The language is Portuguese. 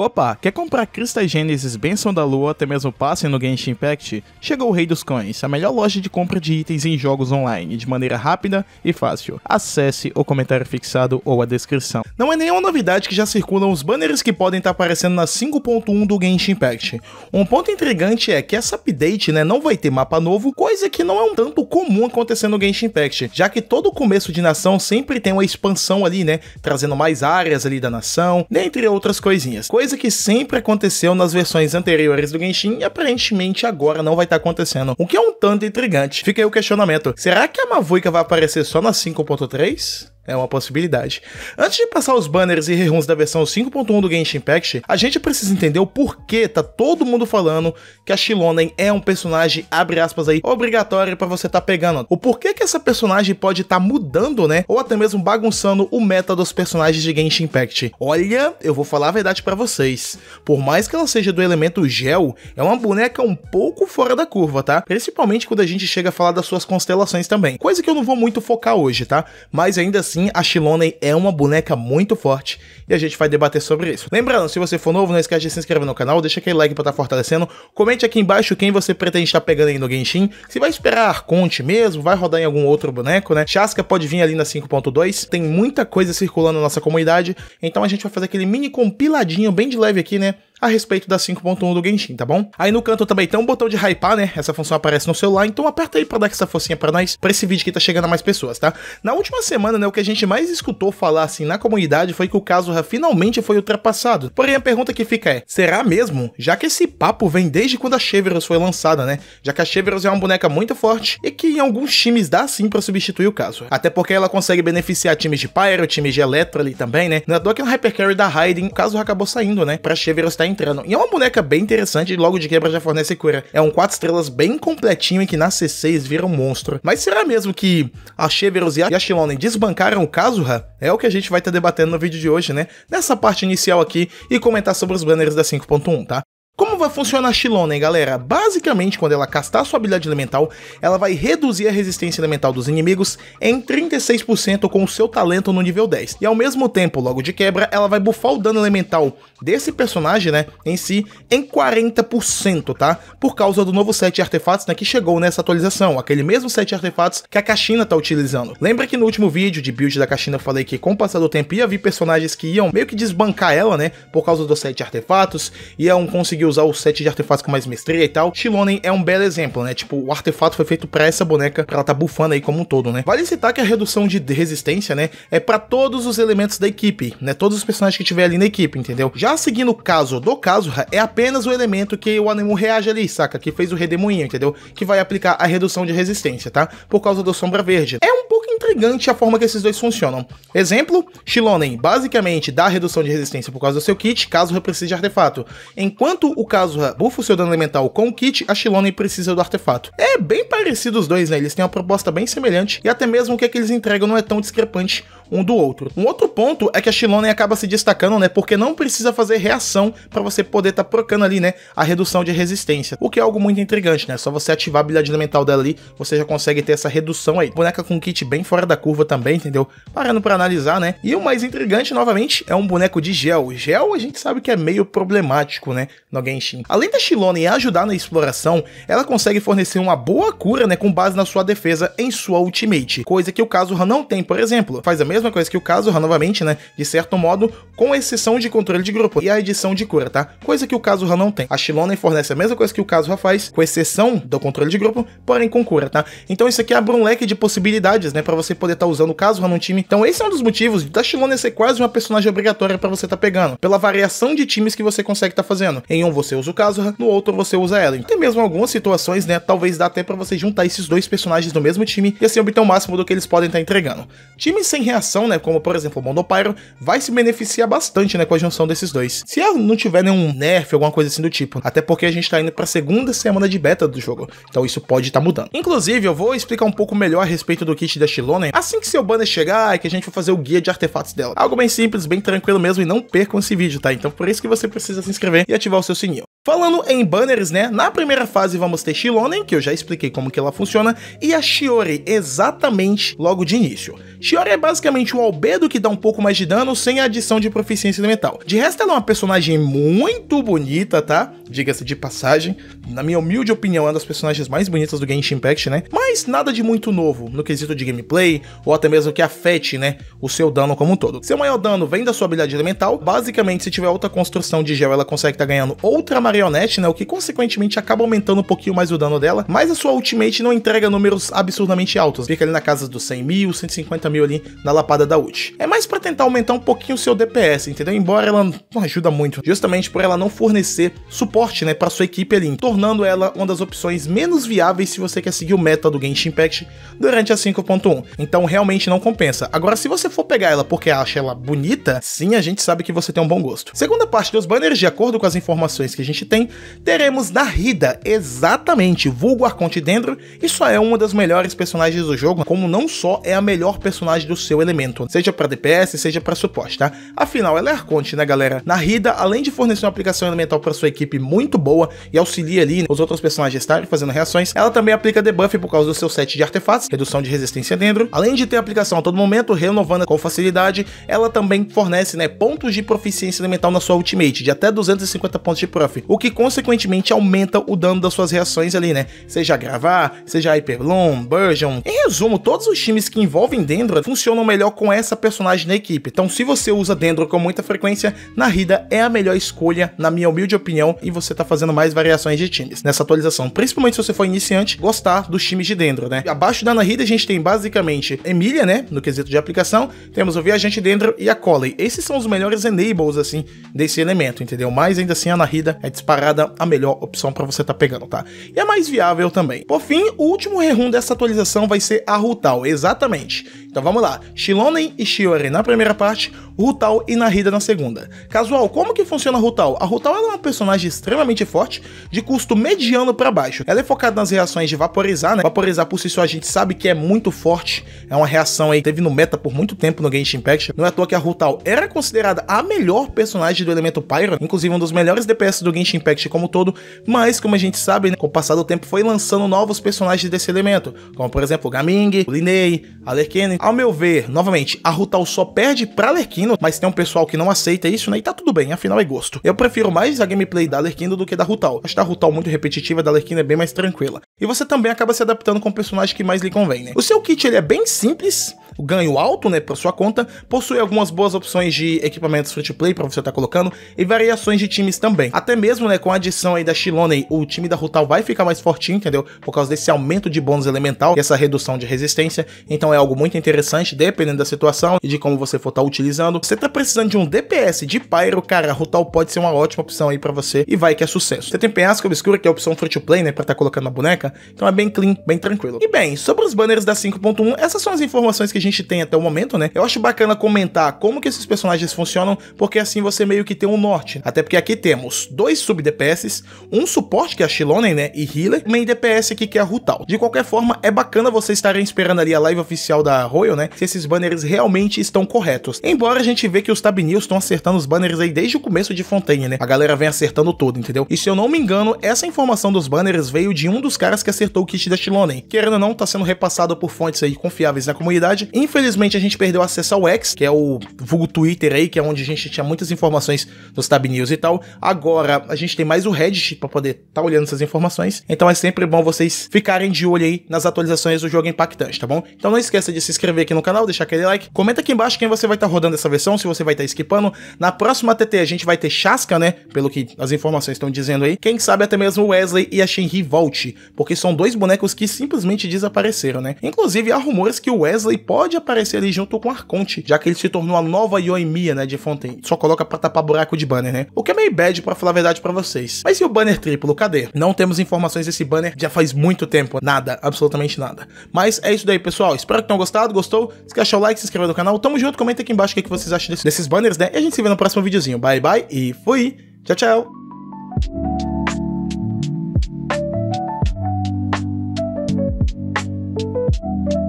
Opa, quer comprar Crista Gênesis, Benção da Lua, até mesmo passe no Genshin Impact? Chegou o Rei dos Coins, a melhor loja de compra de itens em jogos online, de maneira rápida e fácil. Acesse o comentário fixado ou a descrição. Não é nenhuma novidade que já circulam os banners que podem estar tá aparecendo na 5.1 do Genshin Impact. Um ponto intrigante é que essa update né, não vai ter mapa novo, coisa que não é um tanto comum acontecer no Genshin Impact, já que todo começo de nação sempre tem uma expansão ali, né, trazendo mais áreas ali da nação, dentre outras coisinhas. Coisa coisa que sempre aconteceu nas versões anteriores do Genshin e aparentemente agora não vai estar tá acontecendo, o que é um tanto intrigante. Fica aí o questionamento, será que a Mavuika vai aparecer só na 5.3? É uma possibilidade. Antes de passar os banners e reruns da versão 5.1 do Genshin Impact, a gente precisa entender o porquê tá todo mundo falando que a Shilonen é um personagem, abre aspas aí, obrigatório para você tá pegando. O porquê que essa personagem pode tá mudando, né? Ou até mesmo bagunçando o meta dos personagens de Genshin Impact. Olha, eu vou falar a verdade para vocês. Por mais que ela seja do elemento gel, é uma boneca um pouco fora da curva, tá? Principalmente quando a gente chega a falar das suas constelações também. Coisa que eu não vou muito focar hoje, tá? Mas ainda assim, sim, a Shiloney é uma boneca muito forte e a gente vai debater sobre isso. Lembrando, se você for novo, não esquece de se inscrever no canal, deixa aquele like pra estar tá fortalecendo, comente aqui embaixo quem você pretende estar pegando aí no Genshin, se vai esperar Arconte mesmo, vai rodar em algum outro boneco, né? Chaska pode vir ali na 5.2, tem muita coisa circulando na nossa comunidade, então a gente vai fazer aquele mini compiladinho bem de leve aqui, né? a respeito da 5.1 do Genshin, tá bom? Aí no canto também tem um botão de hypar, né? Essa função aparece no celular, então aperta aí pra dar essa forcinha pra nós, pra esse vídeo que tá chegando a mais pessoas, tá? Na última semana, né, o que a gente mais escutou falar assim na comunidade foi que o caso finalmente foi ultrapassado. Porém, a pergunta que fica é: será mesmo? Já que esse papo vem desde quando a Cheveros foi lançada, né? Já que a Cheveros é uma boneca muito forte e que em alguns times dá sim para substituir o caso. Até porque ela consegue beneficiar times de Pyro, times de Electro ali também, né? Na é que no Hypercarry da Raiden, o caso acabou saindo, né? Pra Cheveros estar tá entrando. E é uma boneca bem interessante e logo de quebra já fornece cura. É um 4 estrelas bem completinho e que na C6 vira um monstro. Mas será mesmo que a Cheveros e a Shilone desbancaram o Kazuha? É o que a gente vai estar tá debatendo no vídeo de hoje, né? Nessa parte inicial aqui e comentar sobre os banners da 5.1, tá? Como vai funcionar a Shilonen, galera? Basicamente, quando ela castar sua habilidade elemental, ela vai reduzir a resistência elemental dos inimigos em 36% com o seu talento no nível 10. E ao mesmo tempo, logo de quebra, ela vai buffar o dano elemental desse personagem, né, em si, em 40%, tá? Por causa do novo set de artefatos, né, que chegou nessa atualização, aquele mesmo set de artefatos que a Caixina tá utilizando. Lembra que no último vídeo de build da Caixina eu falei que com o passar do tempo ia vir personagens que iam meio que desbancar ela, né, por causa do set de artefatos, iam conseguir usar o set de artefatos com mais mestria e tal, Shilonen é um belo exemplo, né? Tipo, o artefato foi feito para essa boneca, pra ela tá bufando aí como um todo, né? Vale citar que a redução de resistência, né, é para todos os elementos da equipe, né? Todos os personagens que tiver ali na equipe, entendeu? Já seguindo o caso do caso, é apenas o elemento que o animo reage ali, saca? Que fez o redemoinho, entendeu? Que vai aplicar a redução de resistência, tá? Por causa do Sombra Verde. É um pouco intrigante a forma que esses dois funcionam. Exemplo, Shilonen basicamente dá redução de resistência por causa do seu kit, caso precise de artefato. Enquanto o Kazuha bufa o seu dano elemental com o kit, a Shilonen precisa do artefato. É bem parecido os dois, né? Eles têm uma proposta bem semelhante e até mesmo o que, é que eles entregam não é tão discrepante um do outro. Um outro ponto é que a Shilonen acaba se destacando, né? Porque não precisa fazer reação para você poder estar tá procando ali, né? A redução de resistência. O que é algo muito intrigante, né? Só você ativar a habilidade elemental dela ali, você já consegue ter essa redução aí. Boneca com kit bem fora da curva também, entendeu? Parando para analisar, né? E o mais intrigante, novamente, é um boneco de gel. Gel a gente sabe que é meio problemático, né? No Genshin. Além da Shilonen ajudar na exploração, ela consegue fornecer uma boa cura, né? Com base na sua defesa em sua ultimate. Coisa que o Kazuha não tem, por exemplo. Faz a mesma mesma coisa que o Kazuha novamente, né? De certo modo, com exceção de controle de grupo e a edição de cura, tá? Coisa que o Kazuha não tem. A Shilonen fornece a mesma coisa que o Kazuha faz, com exceção do controle de grupo, porém com cura, tá? Então isso aqui abre um leque de possibilidades, né? Pra você poder estar tá usando o Kazuha num time. Então esse é um dos motivos da Shilonen ser quase uma personagem obrigatória para você estar tá pegando, pela variação de times que você consegue estar tá fazendo. Em um você usa o Kazuha, no outro você usa ela então, Tem mesmo algumas situações, né? Talvez dá até para você juntar esses dois personagens no mesmo time e assim obter o máximo do que eles podem estar tá entregando. Times sem reação né, como por exemplo o Monopyro, vai se beneficiar bastante, né, com a junção desses dois. Se não tiver nenhum nerf, alguma coisa assim do tipo, até porque a gente tá indo pra segunda semana de beta do jogo, então isso pode estar tá mudando. Inclusive, eu vou explicar um pouco melhor a respeito do kit da Shilonen né. assim que seu banner chegar é que a gente vai fazer o guia de artefatos dela. Algo bem simples, bem tranquilo mesmo e não percam esse vídeo, tá? Então por isso que você precisa se inscrever e ativar o seu sininho. Falando em banners, né, na primeira fase vamos ter Shilonen, que eu já expliquei como que ela funciona, e a Shiori exatamente logo de início. Shiori é basicamente um albedo que dá um pouco mais de dano sem a adição de proficiência elemental. De resto, ela é uma personagem muito bonita, tá? Diga-se de passagem. Na minha humilde opinião, é uma das personagens mais bonitas do Genshin Impact, né? Mas nada de muito novo no quesito de gameplay, ou até mesmo que afete, né, o seu dano como um todo. Seu maior dano vem da sua habilidade elemental, basicamente se tiver outra construção de gel, ela consegue estar tá ganhando outra amarela marionete, né? O que consequentemente acaba aumentando um pouquinho mais o dano dela, mas a sua ultimate não entrega números absurdamente altos. Fica ali na casa dos 100 mil, 150 mil ali na lapada da ult. É mais para tentar aumentar um pouquinho o seu DPS, entendeu? Embora ela não ajuda muito, justamente por ela não fornecer suporte, né, para sua equipe ali, tornando ela uma das opções menos viáveis se você quer seguir o meta do Genshin Impact durante a 5.1. Então realmente não compensa. Agora se você for pegar ela porque acha ela bonita, sim, a gente sabe que você tem um bom gosto. Segunda parte dos banners, de acordo com as informações que a gente tem, teremos Narida, exatamente, vulgo Arcontidendro, e só é uma das melhores personagens do jogo, como não só é a melhor personagem do seu elemento, seja para DPS, seja para suporte, tá? Afinal, ela é Arconte, né, galera? Narida, além de fornecer uma aplicação elemental para sua equipe muito boa e auxilia ali os outros personagens estarem fazendo reações, ela também aplica debuff por causa do seu set de artefatos, redução de resistência dentro, além de ter aplicação a todo momento, renovando com facilidade, ela também fornece né, pontos de proficiência elemental na sua ultimate, de até 250 pontos de prof, o que consequentemente aumenta o dano das suas reações ali, né? Seja gravar, seja Hyperloom, Burgeon. Em resumo, todos os times que envolvem Dendro funcionam melhor com essa personagem na equipe. Então, se você usa Dendro com muita frequência, rida, é a melhor escolha, na minha humilde opinião, e você tá fazendo mais variações de times nessa atualização, principalmente se você for iniciante, gostar dos times de Dendro, né? Abaixo da narrida, a gente tem basicamente Emília, né, no quesito de aplicação, temos o Viajante Dendro e a Collie. Esses são os melhores enables assim desse elemento, entendeu? Mas ainda assim a narrida é de disparada a melhor opção para você estar tá pegando, tá? E é mais viável também. Por fim, o último rerun dessa atualização vai ser a Rutal, exatamente. Então vamos lá, Shilonen e Shiori na primeira parte, Rutal e Narida na segunda. Casual, como que funciona a Rutal? A Rutal é uma personagem extremamente forte, de custo mediano para baixo. Ela é focada nas reações de vaporizar, né? Vaporizar por si só a gente sabe que é muito forte, é uma reação aí que teve no meta por muito tempo no Genshin Impact. Não é à toa que a Rutal era considerada a melhor personagem do elemento Pyro, inclusive um dos melhores DPS do Genshin existe Impact como todo, mas como a gente sabe, né, com o passar do tempo foi lançando novos personagens desse elemento, como por exemplo o Gaming, Linei, Alerquine. Ao meu ver, novamente, a Rutal só perde pra Alerquino, mas tem um pessoal que não aceita isso, né, e tá tudo bem, afinal é gosto. Eu prefiro mais a gameplay da Alerquino do que da Rutal. Acho que a Rutal muito repetitiva, da Alerquino é bem mais tranquila. E você também acaba se adaptando com o personagem que mais lhe convém, né? O seu kit ele é bem simples, ganho alto, né, para sua conta, possui algumas boas opções de equipamentos free to play para você estar tá colocando e variações de times também. Até mesmo, né, com a adição aí da Shiloney, o time da Rutal vai ficar mais fortinho, entendeu? Por causa desse aumento de bônus elemental e essa redução de resistência. Então é algo muito interessante, dependendo da situação e de como você for estar tá utilizando. Você tá precisando de um DPS de Pyro, cara, a Rutal pode ser uma ótima opção aí para você e vai que é sucesso. Você tem Penhasco Obscura, que é a opção free to play, né, para estar tá colocando na boneca, então é bem clean, bem tranquilo. E bem, sobre os banners da 5.1, essas são as informações que a gente gente tem até o momento, né? Eu acho bacana comentar como que esses personagens funcionam, porque assim você meio que tem um norte. Até porque aqui temos dois sub-DPS, um suporte, que é a Shilonen, né? E healer, e main DPS aqui, que é a Rutal. De qualquer forma, é bacana vocês estarem esperando ali a live oficial da Royal, né? Se esses banners realmente estão corretos. Embora a gente vê que os Tab News estão acertando os banners aí desde o começo de Fontaine, né? A galera vem acertando tudo, entendeu? E se eu não me engano, essa informação dos banners veio de um dos caras que acertou o kit da Shilonen. Querendo ou não, tá sendo repassado por fontes aí confiáveis na comunidade, Infelizmente a gente perdeu acesso ao X, que é o vulgo Twitter aí, que é onde a gente tinha muitas informações nos Tab News e tal. Agora a gente tem mais o Reddit para poder estar tá olhando essas informações. Então é sempre bom vocês ficarem de olho aí nas atualizações do jogo impactante, tá bom? Então não esqueça de se inscrever aqui no canal, deixar aquele like. Comenta aqui embaixo quem você vai estar tá rodando essa versão, se você vai estar tá skipando. Na próxima TT a gente vai ter Chasca, né? Pelo que as informações estão dizendo aí. Quem sabe até mesmo Wesley e a Shenri volte, porque são dois bonecos que simplesmente desapareceram, né? Inclusive há rumores que o Wesley pode pode aparecer ali junto com Arconte, já que ele se tornou a nova Yoimiya, né, de Fontaine. Só coloca pra tapar buraco de banner, né? O que é meio bad, pra falar a verdade pra vocês. Mas e o banner triplo? Cadê? Não temos informações desse banner já faz muito tempo. Nada, absolutamente nada. Mas é isso daí, pessoal. Espero que tenham gostado. Gostou? Se quer deixar o like, se inscreva no canal. Tamo junto, comenta aqui embaixo o que é vocês acham desses banners, né? E a gente se vê no próximo videozinho. Bye, bye e fui! Tchau, tchau! thank you